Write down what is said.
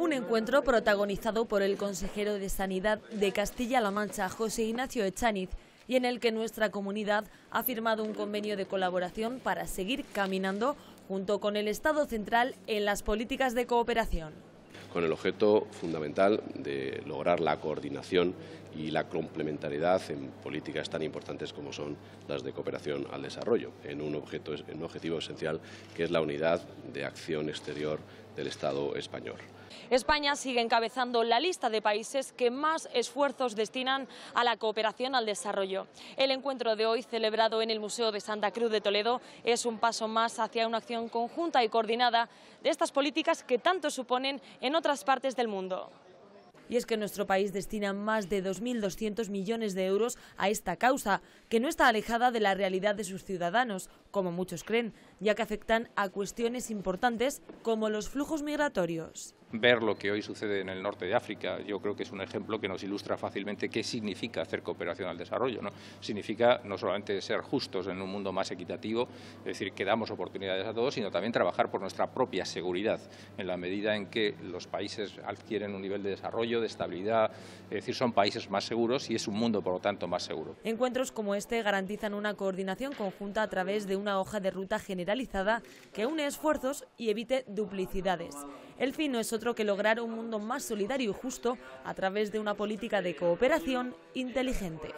Un encuentro protagonizado por el consejero de Sanidad de Castilla-La Mancha, José Ignacio Echaniz, y en el que nuestra comunidad ha firmado un convenio de colaboración para seguir caminando junto con el Estado central en las políticas de cooperación. Con el objeto fundamental de lograr la coordinación y la complementariedad en políticas tan importantes como son las de cooperación al desarrollo, en un, en un objetivo esencial que es la unidad de acción exterior del Estado español. España sigue encabezando la lista de países que más esfuerzos destinan a la cooperación al desarrollo. El encuentro de hoy, celebrado en el Museo de Santa Cruz de Toledo, es un paso más hacia una acción conjunta y coordinada de estas políticas que tanto suponen en otras partes del mundo. Y es que nuestro país destina más de 2.200 millones de euros a esta causa, que no está alejada de la realidad de sus ciudadanos, como muchos creen, ya que afectan a cuestiones importantes como los flujos migratorios. Ver lo que hoy sucede en el norte de África, yo creo que es un ejemplo que nos ilustra fácilmente qué significa hacer cooperación al desarrollo. ¿no? Significa no solamente ser justos en un mundo más equitativo, es decir, que damos oportunidades a todos, sino también trabajar por nuestra propia seguridad, en la medida en que los países adquieren un nivel de desarrollo de estabilidad. Es decir, son países más seguros y es un mundo, por lo tanto, más seguro. Encuentros como este garantizan una coordinación conjunta a través de una hoja de ruta generalizada que une esfuerzos y evite duplicidades. El fin no es otro que lograr un mundo más solidario y justo a través de una política de cooperación inteligente.